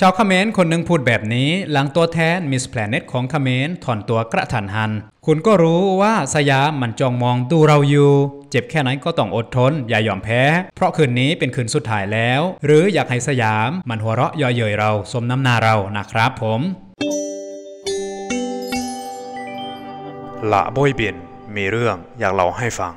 ชาวเขมรคนหนึ่งพูดแบบนี้หลังตัวแทนมิสแพลเน็ตของเขมรถอนตัวกระทันหัน คุณก็รู้ว่าสยามมันจ้องมองดูเราอยู่ เจ็บแค่ไหนก็ต้องอดทน อย่ายอมแพ้ เพราะคืนนี้เป็นคืนสุดท้ายแล้ว หรืออยากให้สยาม มันหัวเราะเยาะเย้ยเราสมน้ำหน้าเรานะครับผมละบอยเบียนมีเรื่องอยากเล่าให้ฟัง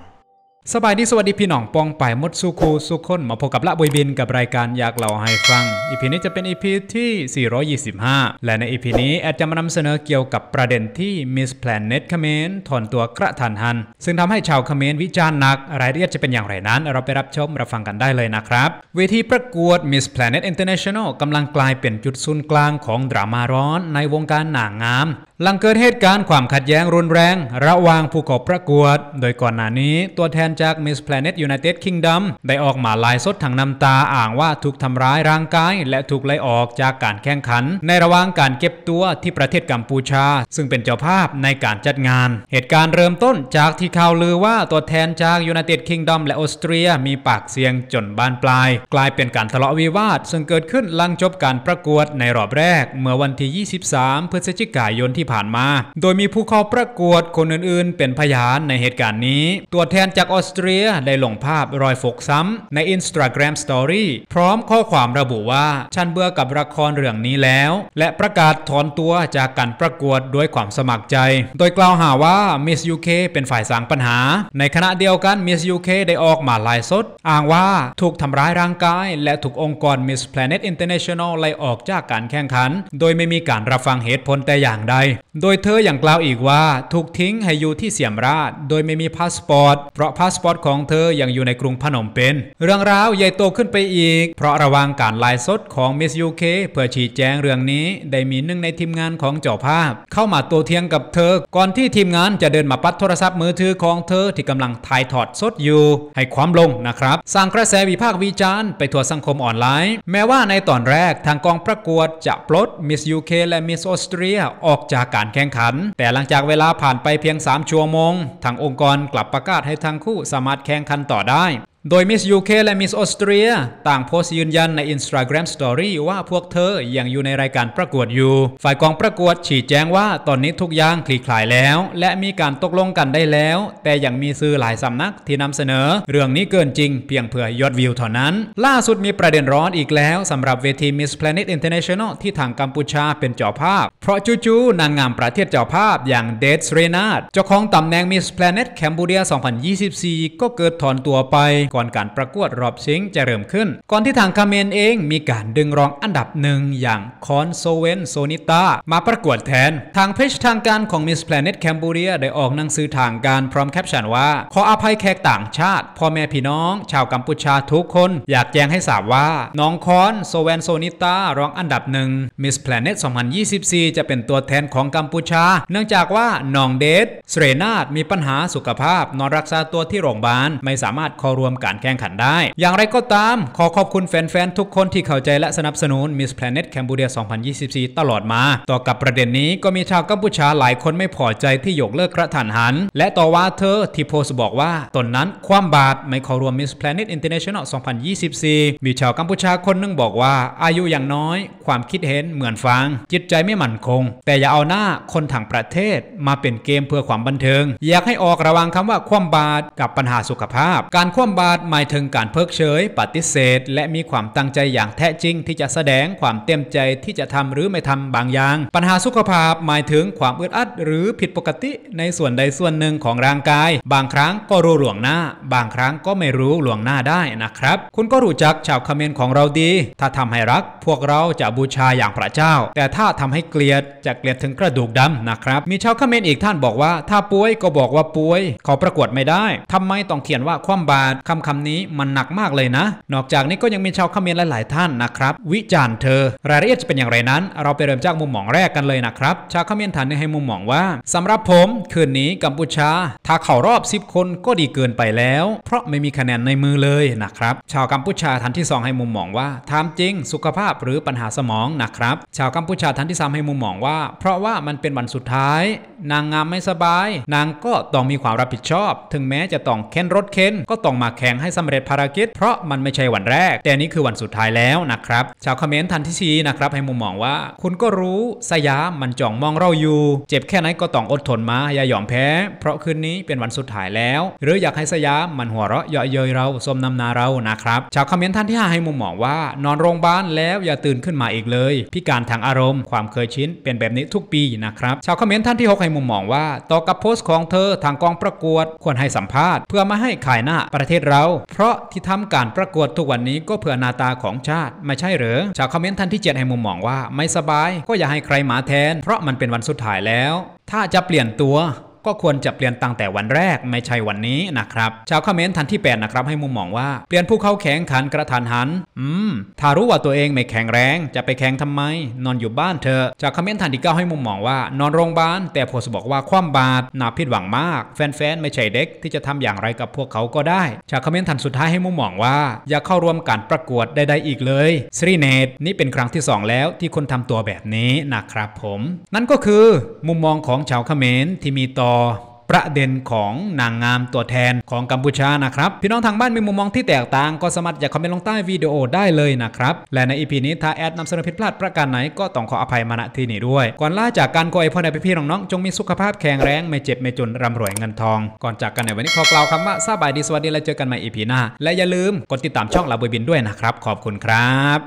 สบายดี สวัสดี พี่น้องปองไปมดสุคูสุคนมาพบกับ ละบวยบินกับรายการ อยากเล่าให้ฟัง อีพีนี้จะเป็น อีพีที่ 425 และในอีพีนี้ แอด จะมานำเสนอเกี่ยวกับประเด็นที่ Miss Planet เเมรถอน ตัวกระทันหัน ซึ่งทำให้ชาวเขมรวิจารณ์หนักรายละเอียดจะเป็นอย่างไรนั้น เราไปรับชมรับฟังกันได้เลยนะครับเวทีประกวด Miss Planet International กำลังกลายเป็นจุดศูนย์กลางของดราม่าร้อนในวงการหนังงามหลังเกิดเหตุการณ์ความขัดแย้งรุนแรง ระหว่างผู้กขอประกวดโดยก่อนหน้านี้ตัวแทนจาก Miss Planet United Kingdom ได้ออกมาลายสดทางน้ำตาอ้างว่า ถูกทำร้ายร่างกายและถูกไล่ออกจากการแข่งขัน ในระหว่างการเก็บตัวที่ประเทศกัมพูชา ซึ่งเป็นเจ้าภาพในการจัดงาน เหตุการณ์เริ่มต้นจากที่ข่าวลือว่าตัวแทนจาก United Kingdom และออสเตรียมีปากเสียงจนบานปลาย กลายเป็นการทะเลาะวิวาท ซึ่งเกิดขึ้นหลังจบการประกวดในรอบแรก เมื่อวันที่ 23 พฤศจิกายนที่ผ่านมา โดยมีผู้เข้าประกวดคนอื่น ๆ เป็นพยานในเหตุการณ์นี้ ตัวแทนจากออสสเตรียได้ลงภาพรอยฟกซ้ำใน Instagram Story พร้อมข้อความระบุว่าฉันเบื่อกับละครเรื่องนี้แล้ว และประกาศถอนตัวจากการประกวดด้วยความสมัครใจ โดยกล่าวหาว่า Miss UK เป็นฝ่ายสร้างปัญหา ในขณะเดียวกัน Miss UK ได้ออกมาลายสดอ้างว่าถูกทำร้ายร่างกายและถูกองค์กร Miss Planet International ไล่ออกจากการแข่งขัน โดยไม่มีการรับฟังเหตุผลแต่อย่างใด โดยเธออย่างกล่าวอีกว่าถูกทิ้งให้อยู่ที่เสียมราชโดยไม่มีพาสปอร์ตเพราะพาสสปอตของเธอยังอยู่ในกรุงพนมเปญเรื่องราวใหญ่โตขึ้นไปอีก เพราะระวังการไลฟ์สดของมิสยูเคเพื่อชี้แจงเรื่องนี้ ได้มีหนึ่งในทีมงานของเจ้าภาพ เข้ามาตัวเทียงกับเธอ ก่อนที่ทีมงานจะเดินมาปัดโทรศัพท์มือถือของเธอที่กำลังถ่ายถอดสดอยู่ ให้ความลงนะครับ สร้างกระแสวิพากษ์วิจารณ์ไปทั่วสังคมออนไลน์ แม้ว่าในตอนแรก ทางกองประกวดจะปลดมิสยูเคและมิสออสเตรียออกจากการแข่งขัน แต่หลังจากเวลาผ่านไปเพียง 3 ชั่วโมง ทางองค์กรกลับประกาศให้ทั้งคู่สามารถแข่งขันต่อได้โดยมิสยูเคและมิสออสเตรียต่างโพสต์ยืนยันใน i n s t a g r มส Story ว่าพวกเธอยังอยู่ในรายการประกวดอยู่ ฝ่ายกองประกวดฉีดแจ้งว่าตอนนี้ทุกอย่างคลี่คลายแล้ว และมีการตกลงกันได้แล้ว แต่ยังมีสื่อหลายสำนักที่นำเสนอ เรื่องนี้เกินจริงเพียงเพื่อยอดวิวเท่านั้น ล่าสุดมีประเด็นร้อนอีกแล้ว สำหรับเวที Miss Planet International ที่ทางกัมพูชาเป็นเจ้าภาพ เพราะจู่ๆนางงามประเทศเจ้าภาพอย่างเดซเรนาดเจ้าของตำแหน่ง Miss Planet Cambodia 2024 ก็เกิดถอนตัวไปก่อนการประกวดรอบชิงจะเริ่มขึ้น ก่อนที่ทางคาเมนเองมีการดึงรองอันดับหนึ่งอย่างคอนโซเวนโซนิตามาประกวดแทน ทางเพจทางการของ Miss Planet Cambodia ได้ออกหนังสือทางการพร้อมแคปชั่นว่า ขออภัยแขกต่างชาติพ่อแม่พี่น้อง ชาวกัมพูชาทุกคน อยากแจ้งให้ทราบว่า น้องคอนโซเวนโซนิตารองอันดับหนึ่ง Miss Planet 2024จะเป็นตัวแทนของกัมพูชา เนื่องจากว่าน้องเดทเสรนาดมีปัญหาสุขภาพ นอนรักษาตัวที่โรงพยาบาลไม่สามารถเข้ารวมการแข่งขันได้ อย่างไรก็ตามขอขอบคุณแฟนๆ ทุกคนที่เข้าใจและสนับสนุน Miss Planet Cambodia 2024 ตลอดมา ต่อกับประเด็นนี้ก็มีชาวกัมพูชาหลายคนไม่พอใจที่ยกเลิกกระถันหัน และต่อว่าเธอที่โพสบอกว่าตนนั้นความบาดไม่ขอรวม Miss Planet International 2024 มีชาวกัมพูชาคนนึงบอกว่าอายุอย่างน้อย ความคิดเห็นเหมือนฟัง จิตใจไม่มั่นคง แต่อย่าเอาหน้าคนถังประเทศมาเป็นเกมเพื่อความบันเทิง อยากให้ออกระวังคำว่าความบาดกับปัญหาสุขภาพ การความบาาดหมายถึงการเพิกเฉย ปฏิเสธ และมีความตั้งใจอย่างแท้จริง ที่จะแสดงความเต็มใจที่จะทำหรือไม่ทำบางอย่าง ปัญหาสุขภาพหมายถึงความอึดอัดหรือผิดปกติในส่วนใดส่วนหนึ่งของร่างกาย บางครั้งก็รู้หลวงหน้า บางครั้งก็ไม่รู้หลวงหน้าได้นะครับ คุณก็รู้จักชาวคเมนของเราดี ถ้าทำให้รักพวกเราจะบูชาอย่างพระเจ้า แต่ถ้าทำให้เกลียดจะเกลียดถึงกระดูกดำนะครับมีชาวคเมนอีกท่านบอกว่าถ้าป่วยก็บอกว่าป่วยเขาประกวดไม่ได้ ทำไมต้องเขียนว่าความบาดคำำคำนี้มันหนักมากเลยนะ นอกจากนี้ก็ยังมีชาวเขมรหลาย ๆ ท่านนะครับ วิจารณ์เธอ รายละเอียดจะเป็นอย่างไรนั้น เราไปเริ่มจากมุมมองแรกกันเลยนะครับ ชาวเขมรท่านนี้ให้มุมมองว่า สำหรับผม คืนนี้กัมพูชาถ้าเข้ารอบ 10คนก็ดีเกินไปแล้วเพราะไม่มีคะแนนในมือเลยนะครับ ชาวกัมพูชาท่านที่2ให้มุมมองว่าถามจริง สุขภาพหรือปัญหาสมองนะครับ ชาวกัมพูชาท่านที่3ให้มุมมองว่าเพราะว่ามันเป็นวันสุดท้ายนางงามไม่สบาย นางก็ต้องมีความรับผิดชอบ ถึงแม้จะต้องเข็นรถเข็นก็ต้องมาแข่งให้สำเร็จภารกิจเพราะมันไม่ใช่วันแรก แต่นี่คือวันสุดท้ายแล้วนะครับชาวคอมเมนต์ทันทีชีนะครับให้มุมมองว่า คุณก็รู้สยามมันจ้องมองเราอยู่ เจ็บแค่ไหนก็ต้องอดทนมาอย่ายอมแพ้ เพราะคืนนี้เป็นวันสุดท้ายแล้ว หรืออยากให้สยามมันหัวเราะเยาะเย้ยเราสมนำนาเรานะครับชาวคอมเมนต์ท่านที่5ให้มุมมองว่า นอนโรงพยาบาลแล้วอย่าตื่นขึ้นมาอีกเลยพิการทางอารมณ์ความเคยชินเป็นแบบนี้ทุกปีนะครับชาวคอมเมนต์ท่านที่6ใหมุมมองว่าต่อกับโพสต์ของเธอทางกองประกวดควรให้สัมภาษณ์ เพื่อมาให้ขายหน้าประเทศเรา เพราะที่ทำการประกวดทุกวันนี้ก็เพื่อนาตาของชาติไม่ใช่หรือชาวคอมเมนต์ท่านที่เจ็ดให้มุมมองว่าไม่สบาย ก็อย่าให้ใครมาแทน เพราะมันเป็นวันสุดท้ายแล้ว ถ้าจะเปลี่ยนตัวก็ควรจะเปลี่ยนตั้งแต่วันแรก ไม่ใช่วันนี้นะครับชาวคอมเมนต์ทันที่ 8 นะครับให้มุมมองว่าเปลี่ยนผู้เข้าแข่งขันกระทันหัน อืมถ้ารู้ว่าตัวเองไม่แข็งแรง จะไปแข่งทำไม นอนอยู่บ้านเถอะชาวคอมเมนต์ทันที่9ให้มุมมองว่านอนโรงพยาบาลแต่โพสบอกว่าความบาดน่าผิดหวังมาก แฟนๆไม่ใช่เด็กที่จะทำอย่างไรกับพวกเขาก็ได้ชาวคอมเมนต์ทันสุดท้ายให้มุมมองว่า อย่าเข้าร่วมการประกวดใดๆอีกเลยสรีเนตนี่เป็นครั้งที่ 2 แล้วที่คนทำตัวแบบนี้นะครับ ผม นั่นก็คือมุมมองของชาวคอมเมนต์ที่มีต่อ่อประเด็นของนางงามตัวแทนของกัมพูชานะครับ พี่น้องทางบ้านมีมุมมองที่แตกต่าง ก็สามารถอยากคอมเมนต์ลงใต้วิดีโอได้เลยนะครับ และในอีพีนี้ถ้าแอดนำเสนอผิดพลาดประการไหน ก็ต้องขออภัยมาณที่นี้ด้วย ก่อนลาจากการขอไอพอในพี่ๆน้องๆ จงมีสุขภาพแข็งแรง ไม่เจ็บไม่จนร่ำรวยเงินทอง ก่อนจากกันในวันนี้ขอกล่าวคำว่าสบายดีสวัสดีและเจอกันใหม่อีพีหน้าและอย่าลืมกดติดตามช่องลาบุยบินด้วยนะครับ ขอบคุณครับ